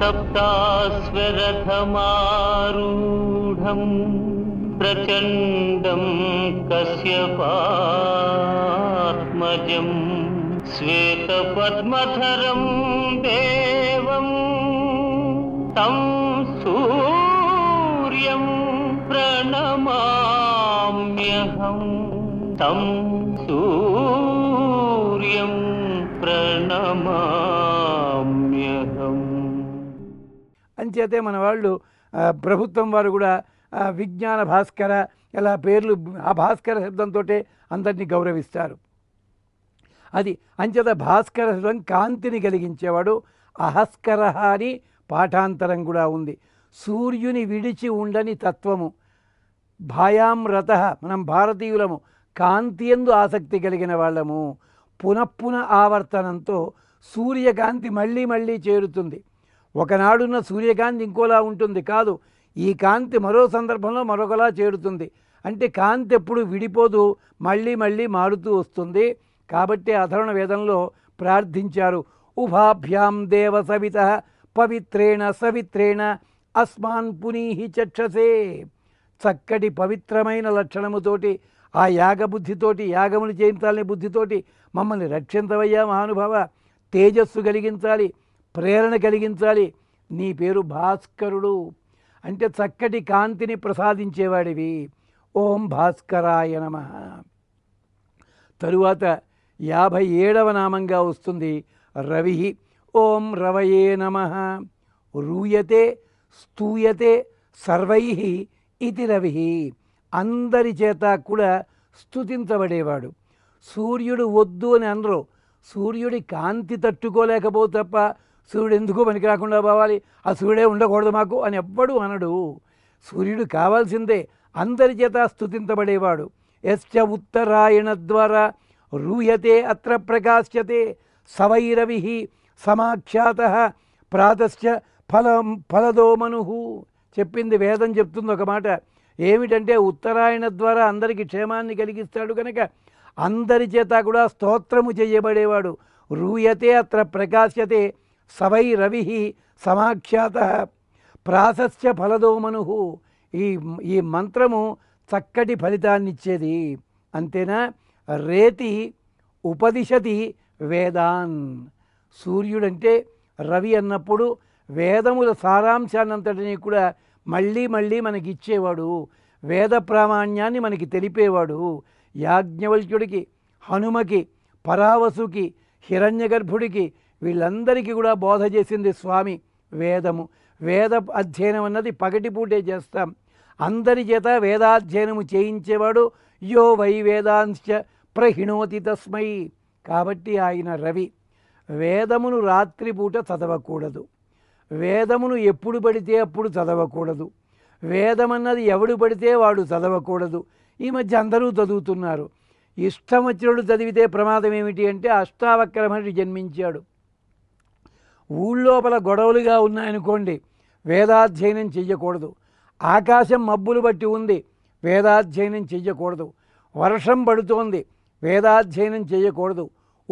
सप्तास्वरथमारूढम् प्रचण्डं कस्य पात्मजं श्वेतपद्मधरं देवम् तं सूर्यं प्रणमाम्यहम् तं सूर्यं प्रणमा అంచేతే మన వాళ్ళు ప్రభుత్వం వారు కూడా విజ్ఞాన భాస్కర ఇలా పేర్లు ఆ భాస్కర శబ్దంతో అందరినీ గౌరవిస్తారు అది అంచేత భాస్కర శబ్దం కాంతిని కలిగించేవాడు అహస్కర అని పాఠాంతరం కూడా ఉంది సూర్యుని విడిచి ఉండని తత్వము భాయాం రత మనం భారతీయులము కాంతి ఎందు ఆసక్తి కలిగిన వాళ్ళము పునఃపున ఆవర్తనంతో సూర్యకాంతి మళ్ళీ మళ్ళీ చేరుతుంది ఒకనాడున్న సూర్యకాంతి ఇంకోలా ఉంటుంది కాదు ఈ కాంతి మరో సందర్భంలో మరొకలా చేరుతుంది అంటే కాంతి ఎప్పుడు విడిపోదు మళ్ళీ మళ్ళీ మారుతూ వస్తుంది కాబట్టి అధరణ వేదంలో ప్రార్థించారు ఉభాభ్యాం దేవ సవిత పవిత్రేణ సవిత్రేణ అస్మాన్ పునీహి చక్షసే చక్కటి పవిత్రమైన లక్షణముతోటి ఆ యాగ బుద్ధితోటి యాగములు చేయించాలని బుద్ధితోటి మమ్మల్ని రక్షించవయ్యా మహానుభావ తేజస్సు కలిగించాలి ప్రేరణ కలిగించాలి నీ పేరు భాస్కరుడు అంటే చక్కటి కాంతిని ప్రసాదించేవాడివి ఓం భాస్కరాయ నమ తరువాత యాభై ఏడవ నామంగా వస్తుంది రవి ఓం రవయే నమ రూయతే స్తూయతే సర్వై ఇది రవి అందరి చేత కూడా స్థుతించబడేవాడు సూర్యుడు వద్దు అని అనరు సూర్యుడి కాంతి తట్టుకోలేకపోతే తప్ప సూర్యుడు ఎందుకు పనికి రాకుండా పోవాలి ఆ సూర్యుడే ఉండకూడదు మాకు అని ఎప్పుడు అనడు సూర్యుడు కావాల్సిందే అందరిచేత స్థుతించబడేవాడు ఎస్చ ఉత్తరాయణ ద్వారా రూయతే అత్ర ప్రకాశ్యతే సవైరవి సమాఖ్యాత ప్రాతశ్చ ఫలం ఫలదోమను చెప్పింది వేదం చెప్తుంది ఒక మాట ఏమిటంటే ఉత్తరాయణ ద్వారా అందరికీ క్షేమాన్ని కలిగిస్తాడు కనుక అందరి చేత కూడా స్తోత్రము చేయబడేవాడు రూయతే అత్ర ప్రకాశ్యతే సవై రవి సమాఖ్యాత ప్రాసస్య ఫలదోమను ఈ ఈ మంత్రము చక్కటి ఫలితాన్నిచ్చేది అంతేనా రేతి ఉపదిశతి వేదాన్ సూర్యుడంటే రవి అన్నప్పుడు వేదముల సారాంశాన్నంతటిని కూడా మళ్ళీ మళ్ళీ మనకి ఇచ్చేవాడు వేద ప్రామాణ్యాన్ని మనకి తెలిపేవాడు యాజ్ఞవల్క్యుడికి హనుమకి పరావసుకి హిరణ్యగర్భుడికి వీళ్ళందరికీ కూడా బోధ చేసింది స్వామి వేదము వేద అధ్యయనం అన్నది పగటిపూటే చేస్తాం అందరి చేత వేదాధ్యయనము చేయించేవాడు యో వై వేదాంశ ప్రహిణోతి తస్మై కాబట్టి ఆయన రవి వేదమును రాత్రిపూట చదవకూడదు వేదమును ఎప్పుడు పడితే అప్పుడు చదవకూడదు వేదమన్నది ఎవడు పడితే వాడు చదవకూడదు ఈ మధ్య అందరూ చదువుతున్నారు ఇష్టం వచ్చినప్పుడు చదివితే ప్రమాదం ఏమిటి అంటే అష్టావక్రమహర్షి జన్మించాడు ఊళ్ళోపల గొడవలుగా ఉన్నాయనుకోండి వేదాధ్యయనం చెయ్యకూడదు ఆకాశం మబ్బులు బట్టి ఉంది వేదాధ్యయనం చెయ్యకూడదు వర్షం పడుతోంది వేదాధ్యయనం చేయకూడదు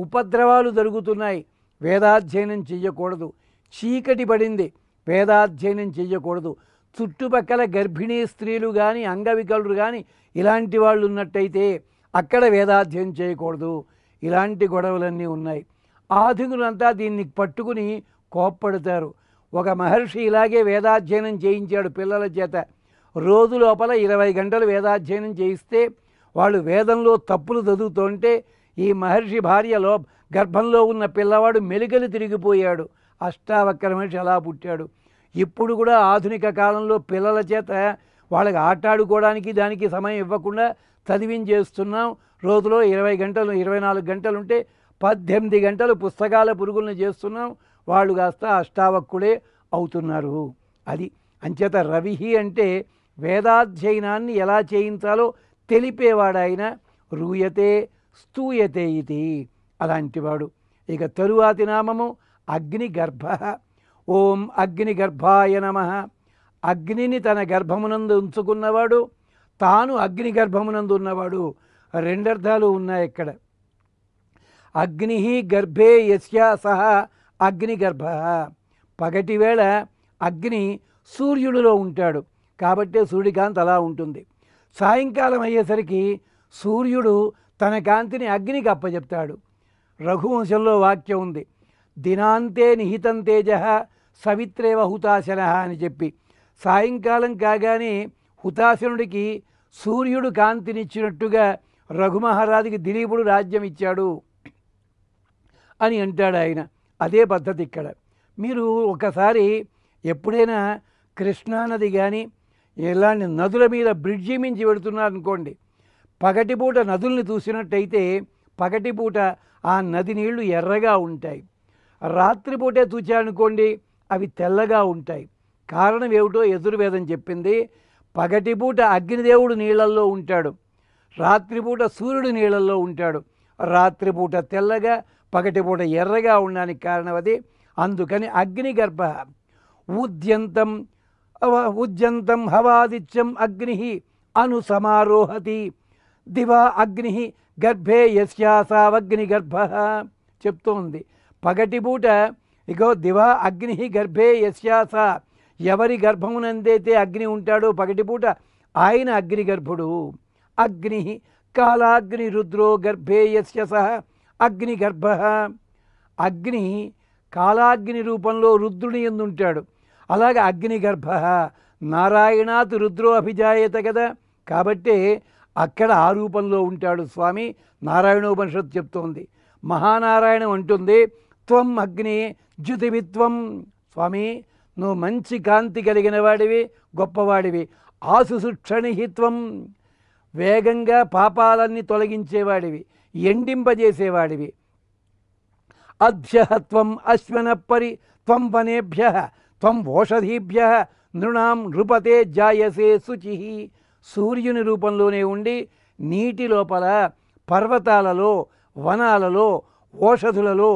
ఉపద్రవాలు జరుగుతున్నాయి వేదాధ్యయనం చెయ్యకూడదు చీకటి పడింది వేదాధ్యయనం చెయ్యకూడదు చుట్టుపక్కల గర్భిణీ స్త్రీలు కానీ అంగవికలు కానీ ఇలాంటి వాళ్ళు ఉన్నట్టయితే అక్కడ వేదాధ్యయనం చేయకూడదు ఇలాంటి గొడవలన్నీ ఉన్నాయి ఆధునులంతా దీన్ని పట్టుకుని కోప్పడతారు ఒక మహర్షి ఇలాగే వేదాధ్యయనం చేయించాడు పిల్లల చేత రోజు లోపల ఇరవై గంటలు వేదాధ్యయనం చేయిస్తే వాళ్ళు వేదంలో తప్పులు చదువుతుంటే ఈ మహర్షి భార్య లో గర్భంలో ఉన్న పిల్లవాడు మెలికలు తిరిగిపోయాడు అష్టావక్ర మహర్షి అలా పుట్టాడు ఇప్పుడు కూడా ఆధునిక కాలంలో పిల్లల చేత వాళ్ళకి ఆటాడుకోవడానికి దానికి సమయం ఇవ్వకుండా చదివించేస్తున్నాం రోజులో ఇరవై గంటలు ఇరవై నాలుగు గంటలు ఉంటే పద్దెనిమిది గంటలు పుస్తకాల పురుగులను చేస్తున్నాం వాళ్ళు కాస్త అష్టావక్కుడే అవుతున్నారు అది అంచేత రవి అంటే వేదాధ్యయనాన్ని ఎలా చేయించాలో తెలిపేవాడాయన రూయతే స్తూయతే ఇది అలాంటివాడు ఇక తరువాతి నామము అగ్నిగర్భ ఓం అగ్నిగర్భాయ నమ అగ్నిని తన గర్భమునందు ఉంచుకున్నవాడు తాను అగ్నిగర్భమునందు ఉన్నవాడు రెండర్థాలు ఉన్నాయి ఇక్కడ అగ్ని గర్భే యస్యా సహ అగ్నిగర్భ పగటివేళ అగ్ని సూర్యుడిలో ఉంటాడు కాబట్టే సూర్యకాంత్ అలా ఉంటుంది సాయంకాలం అయ్యేసరికి సూర్యుడు తన కాంతిని అగ్నికి అప్పచెప్తాడు రఘువంశంలో వాక్యం ఉంది దినాంతే నిహితం తేజ సవిత్రేవ హుతాశన అని చెప్పి సాయంకాలం కాగానే హుతాశనుడికి సూర్యుడు కాంతినిచ్చినట్టుగా రఘుమహారాజుకి దిలీపుడు రాజ్యం ఇచ్చాడు అని అంటాడు ఆయన అదే పద్ధతి ఇక్కడ మీరు ఒకసారి ఎప్పుడైనా కృష్ణానది కానీ ఇలాంటి నదుల మీద బ్రిడ్జి మించి పెడుతున్నారనుకోండి పగటిపూట నదుల్ని చూసినట్టయితే పగటిపూట ఆ నది నీళ్లు ఎర్రగా ఉంటాయి రాత్రిపూటే చూచానుకోండి అవి తెల్లగా ఉంటాయి కారణం ఏమిటో ఎదుర్వేదం చెప్పింది పగటిపూట అగ్నిదేవుడు నీళ్ళల్లో ఉంటాడు రాత్రిపూట సూర్యుడు నీళ్ళల్లో ఉంటాడు రాత్రిపూట తెల్లగా పగటిపూట ఎర్రగా ఉండడానికి కారణం అది అందుకని అగ్నిగర్భ ఉద్యంతం ఉద్యంతం హవాదిత్యం అగ్ని అను సమారోహతి దివా అగ్ని గర్భే గర్భ చెప్తోంది పగటిపూట ఇగో దివా అగ్ని గర్భే యశ్యాస ఎవరి గర్భమునందైతే అగ్ని ఉంటాడో పగటిపూట ఆయన అగ్నిగర్భుడు అగ్ని కాలాగ్ని రుద్రో గర్భే యశ్యస సహ అగ్నిగర్భ అగ్ని కాలాగ్ని రూపంలో రుద్రుని ఎందుంటాడు అలాగే అగ్నిగర్భ నారాయణాత్ రుద్రో అభిజాయత కదా కాబట్టే అక్కడ ఆ రూపంలో ఉంటాడు స్వామి నారాయణోపనిషత్తు చెప్తోంది మహానారాయణం అంటుంది త్వం అగ్ని జ్యుతివిత్వం స్వామి నువ్వు మంచి కాంతి కలిగిన వాడివి గొప్పవాడివి ఆశుసుక్షణిహిత్వం వేగంగా పాపాలన్నీ తొలగించేవాడివి ఎండింపజేసేవాడివి అధ్యత్వం అశ్వనపరి త్వం వనేభ్య త్వం ఓషధీభ్య నృణాం నృపతే జాయసే శుచి సూర్యుని రూపంలోనే ఉండి నీటి లోపల పర్వతాలలో వనాలలో ఓషధులలో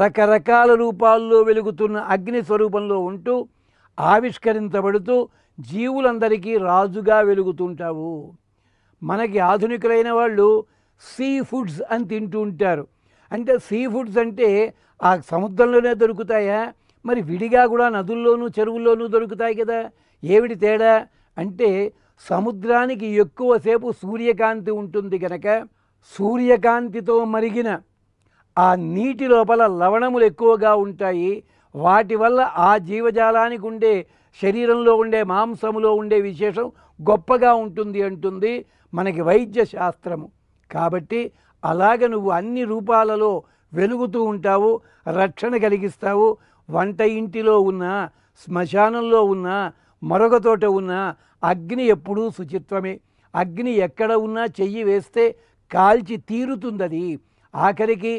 రకరకాల రూపాల్లో వెలుగుతున్న అగ్ని స్వరూపంలో ఉంటూ ఆవిష్కరించబడుతూ జీవులందరికీ రాజుగా వెలుగుతుంటావు మనకి ఆధునికులైన వాళ్ళు సీ ఫుడ్స్ అని తింటూ ఉంటారు అంటే సీ ఫుడ్స్ అంటే ఆ సముద్రంలోనే దొరుకుతాయా మరి విడిగా కూడా నదుల్లోనూ చెరువుల్లోనూ దొరుకుతాయి కదా ఏమిటి తేడా అంటే సముద్రానికి ఎక్కువసేపు సూర్యకాంతి ఉంటుంది కనుక సూర్యకాంతితో మరిగిన ఆ నీటి లోపల లవణములు ఎక్కువగా ఉంటాయి వాటి వల్ల ఆ జీవజాలానికి ఉండే శరీరంలో ఉండే మాంసములో ఉండే విశేషం గొప్పగా ఉంటుంది అంటుంది మనకి వైద్య శాస్త్రము కాబట్టి అలాగ నువ్వు అన్ని రూపాలలో వెలుగుతూ ఉంటావు రక్షణ కలిగిస్తావు వంట ఇంటిలో ఉన్న శ్మశానంలో ఉన్న మరొక తోట ఉన్న అగ్ని ఎప్పుడూ శుచిత్వమే అగ్ని ఎక్కడ ఉన్నా చెయ్యి వేస్తే కాల్చి తీరుతుందది ఆఖరికి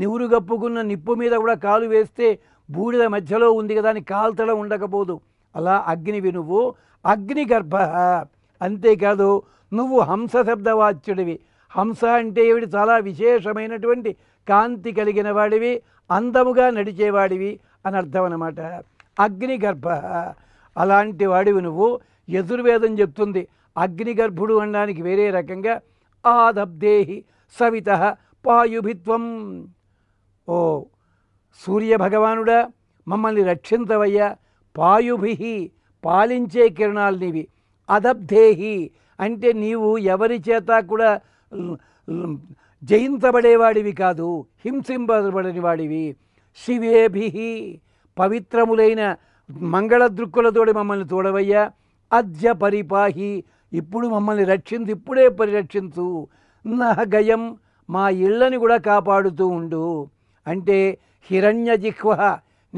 నివురు గప్పుకున్న నిప్పు మీద కూడా కాలు వేస్తే బూడిద మధ్యలో ఉంది కదా అని కాల్తడం ఉండకపోదు అలా అగ్నివి నువ్వు గర్భ అంతేకాదు నువ్వు హంస శబ్దవాచ్యుడివి హంస అంటే ఏమిటి చాలా విశేషమైనటువంటి కాంతి కలిగిన వాడివి అందముగా నడిచేవాడివి అని అర్థం అగ్ని అగ్నిగర్భ అలాంటి వాడివి నువ్వు యజుర్వేదం చెప్తుంది అగ్నిగర్భుడు అనడానికి వేరే రకంగా ఆదబ్దేహి సవిత పాయుభిత్వం ఓ సూర్యభగవానుడా మమ్మల్ని రక్షించవయ్యా పాయుభి పాలించే కిరణాలు నీవి అదబ్ధేహి అంటే నీవు ఎవరి చేత కూడా జయించబడేవాడివి కాదు హింసింపబడని వాడివి శివేభి పవిత్రములైన మంగళ దృక్కులతోడి మమ్మల్ని తోడవయ్యా అద్య పరిపాహి ఇప్పుడు మమ్మల్ని రక్షించు ఇప్పుడే పరిరక్షించు నహ గయం మా ఇళ్ళని కూడా కాపాడుతూ ఉండు అంటే హిరణ్య జిహ్వ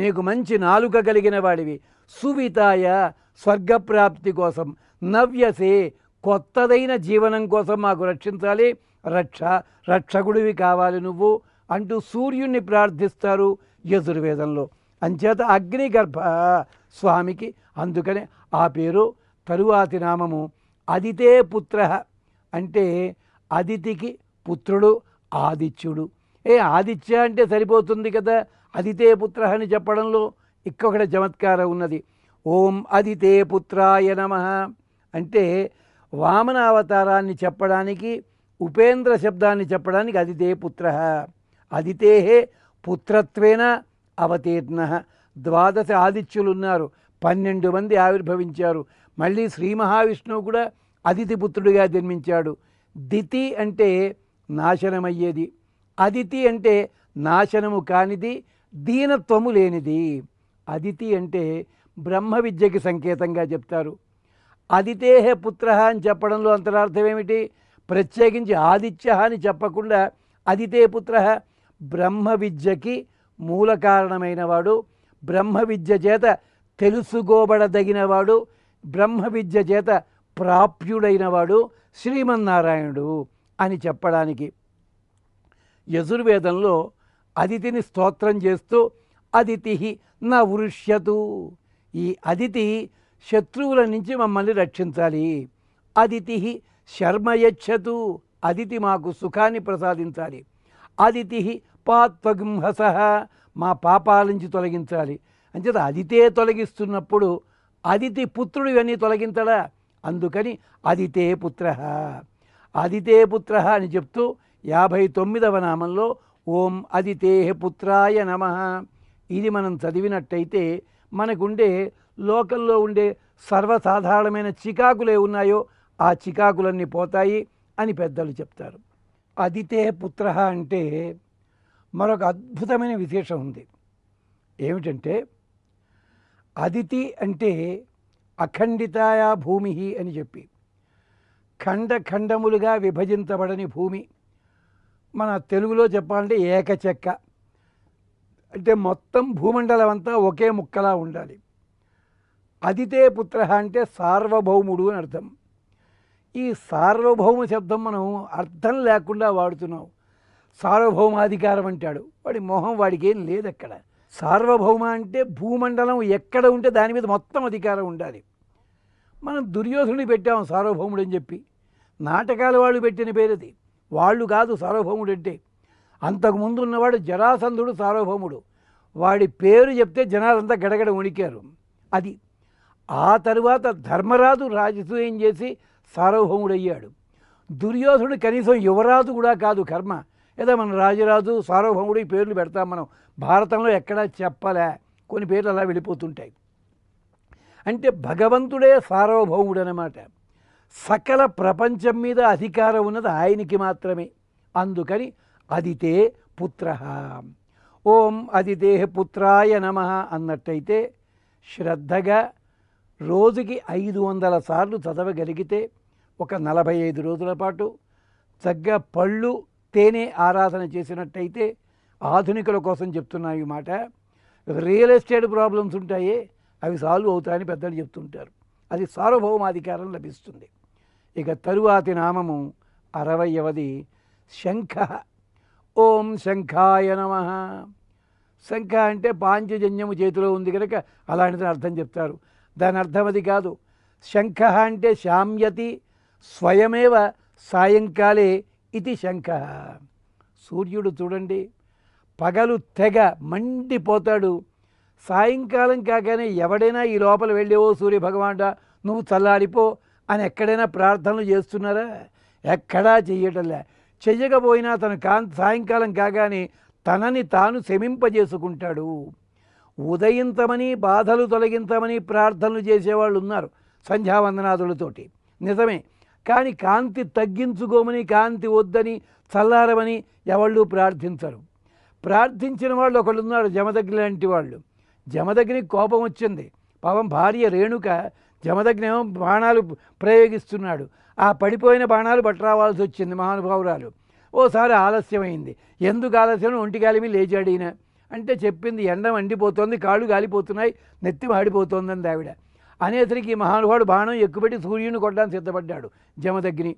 నీకు మంచి నాలుక కలిగిన వాడివి సువితాయ స్వర్గప్రాప్తి కోసం నవ్యసే కొత్తదైన జీవనం కోసం మాకు రక్షించాలి రక్ష రక్షకుడివి కావాలి నువ్వు అంటూ సూర్యుణ్ణి ప్రార్థిస్తారు యజుర్వేదంలో అంచేత అగ్నిగర్భ స్వామికి అందుకనే ఆ పేరు తరువాతి నామము అదితే పుత్ర అంటే అదితికి పుత్రుడు ఆదిత్యుడు ఏ ఆదిత్య అంటే సరిపోతుంది కదా అదితే పుత్ర అని చెప్పడంలో ఇక్కడ చమత్కారం ఉన్నది ఓం అదితే పుత్రాయ నమ అంటే వామన అవతారాన్ని చెప్పడానికి ఉపేంద్ర శబ్దాన్ని చెప్పడానికి అదితే పుత్ర అదితే పుత్రత్వేన అవతీర్ణ ద్వాదశ ఆదిత్యులు ఉన్నారు పన్నెండు మంది ఆవిర్భవించారు మళ్ళీ శ్రీ మహావిష్ణువు కూడా అదితి పుత్రుడిగా జన్మించాడు దితి అంటే నాశనమయ్యేది అదితి అంటే నాశనము కానిది దీనత్వము లేనిది అదితి అంటే బ్రహ్మ విద్యకి సంకేతంగా చెప్తారు అదితేహే పుత్ర అని చెప్పడంలో అంతరార్థం ఏమిటి ప్రత్యేకించి ఆదిత్య అని చెప్పకుండా అదితే పుత్ర బ్రహ్మ విద్యకి మూల వాడు బ్రహ్మ విద్య చేత తెలుసుకోబడదగినవాడు బ్రహ్మ విద్య చేత ప్రాప్యుడైనవాడు శ్రీమన్నారాయణుడు అని చెప్పడానికి యజుర్వేదంలో అదితిని స్తోత్రం చేస్తూ అదితి నా వృష్యతు ఈ అదితి శత్రువుల నుంచి మమ్మల్ని రక్షించాలి అదితి శర్మయచ్చతు అదితి మాకు సుఖాన్ని ప్రసాదించాలి అదితి పాత్వగుంహస మా పాపాల నుంచి తొలగించాలి అంచేత అదితే తొలగిస్తున్నప్పుడు అదితి పుత్రుడు ఇవన్నీ తొలగించడా అందుకని అదితే పుత్ర అదితే పుత్ర అని చెప్తూ యాభై తొమ్మిదవ నామంలో ఓం అదితే పుత్రాయ నమ ఇది మనం చదివినట్టయితే మనకుండే లోకంలో ఉండే సర్వసాధారణమైన చికాకులే ఉన్నాయో ఆ చికాకులన్నీ పోతాయి అని పెద్దలు చెప్తారు అదితే పుత్ర అంటే మరొక అద్భుతమైన విశేషం ఉంది ఏమిటంటే అదితి అంటే అఖండితాయా భూమి అని చెప్పి ఖండ ఖండములుగా విభజించబడని భూమి మన తెలుగులో చెప్పాలంటే ఏకచెక్క అంటే మొత్తం భూమండలం అంతా ఒకే ముక్కలా ఉండాలి అదితే పుత్ర అంటే సార్వభౌముడు అని అర్థం ఈ సార్వభౌమ శబ్దం మనం అర్థం లేకుండా వాడుతున్నాం సార్వభౌమాధికారం అంటాడు వాడి మొహం వాడికి ఏం లేదు అక్కడ సార్వభౌమ అంటే భూమండలం ఎక్కడ ఉంటే దాని మీద మొత్తం అధికారం ఉండాలి మనం దుర్యోధనుడు పెట్టాము సార్వభౌముడు అని చెప్పి నాటకాల వాళ్ళు పెట్టిన పేరుది వాళ్ళు కాదు సార్వభౌముడు అంటే అంతకుముందు ఉన్నవాడు జరాసంధుడు సార్వభౌముడు వాడి పేరు చెప్తే జనాలంతా గడగడ వణికారు అది ఆ తరువాత ధర్మరాజు రాజసూయం చేసి సార్వభౌముడయ్యాడు దుర్యోధనుడు కనీసం యువరాజు కూడా కాదు కర్మ ఏదో మన రాజురాజు సార్వభౌముడు ఈ పేర్లు పెడతాం మనం భారతంలో ఎక్కడా చెప్పలే కొన్ని పేర్లు అలా వెళ్ళిపోతుంటాయి అంటే భగవంతుడే సార్వభౌముడు అనమాట సకల ప్రపంచం మీద అధికారం ఉన్నది ఆయనకి మాత్రమే అందుకని అదితే పుత్ర ఓం అదితే పుత్రాయ నమ అన్నట్టయితే శ్రద్ధగా రోజుకి ఐదు వందల సార్లు చదవగలిగితే ఒక నలభై ఐదు రోజుల పాటు చక్కగా పళ్ళు తేనె ఆరాధన చేసినట్టయితే ఆధునికుల కోసం చెప్తున్నా ఈ మాట రియల్ ఎస్టేట్ ప్రాబ్లమ్స్ ఉంటాయి అవి సాల్వ్ అవుతాయని పెద్దలు చెప్తుంటారు అది సార్వభౌమాధికారం లభిస్తుంది ఇక తరువాతి నామము అరవయవది శంఖ ఓం శంఖాయ నమ శంఖ అంటే పాంచజన్యము చేతిలో ఉంది కనుక అలాంటిదని అర్థం చెప్తారు దాని అర్థం అది కాదు శంఖ అంటే శామ్యతి స్వయమేవ సాయంకాలే ఇది శంఖ సూర్యుడు చూడండి పగలు తెగ మండిపోతాడు సాయంకాలం కాగానే ఎవడైనా ఈ లోపల వెళ్ళేవో సూర్యభగవానుడా నువ్వు చల్లారిపో అని ఎక్కడైనా ప్రార్థనలు చేస్తున్నారా ఎక్కడా చెయ్యటంలే చెయ్యకపోయినా తను కా సాయంకాలం కాగానే తనని తాను శమింపజేసుకుంటాడు ఉదయింతమని బాధలు తొలగింతమని ప్రార్థనలు చేసేవాళ్ళు ఉన్నారు సంధ్యావందనాథులతోటి నిజమే కానీ కాంతి తగ్గించుకోమని కాంతి వద్దని చల్లారమని ఎవళ్ళు ప్రార్థించరు ప్రార్థించిన వాళ్ళు ఒకళ్ళు ఉన్నారు జమదగ్ని లాంటి వాళ్ళు జమదగ్నికి కోపం వచ్చింది పవం భార్య రేణుక జమదగ్ని ఏమో బాణాలు ప్రయోగిస్తున్నాడు ఆ పడిపోయిన బాణాలు రావాల్సి వచ్చింది మహానుభావురాలు ఓసారి ఆలస్యమైంది ఎందుకు ఆలస్యం ఒంటికాలిమి లేచాడు ఈయన అంటే చెప్పింది ఎండ వండిపోతుంది కాళ్ళు గాలిపోతున్నాయి నెత్తి మాడిపోతోందని ఆవిడ అనేసరికి మహానుభావుడు బాణం ఎక్కుపెట్టి సూర్యుని కొట్టడానికి సిద్ధపడ్డాడు జమదగ్ని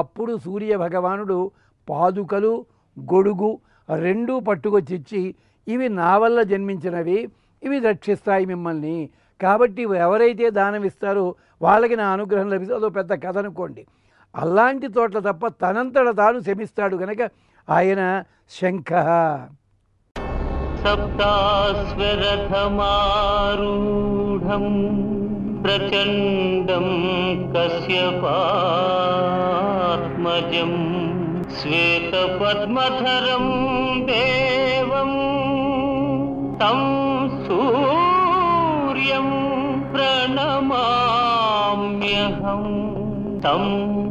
అప్పుడు సూర్య భగవానుడు పాదుకలు గొడుగు రెండూ పట్టుకొచ్చిచ్చి ఇవి నా వల్ల జన్మించినవి ఇవి రక్షిస్తాయి మిమ్మల్ని కాబట్టి ఎవరైతే దానం ఇస్తారో వాళ్ళకి నా అనుగ్రహం లభిస్తే అదో పెద్ద కథ అనుకోండి అలాంటి చోట్ల తప్ప తనంతట తాను శమిస్తాడు కనుక ఆయన శంఖ सप्तास्वरथमारूढम् प्रचण्डं कश्यपात्मजम् श्वेतपद्मधरं देवं तं सूर्यं प्रणमाम्यहं तम्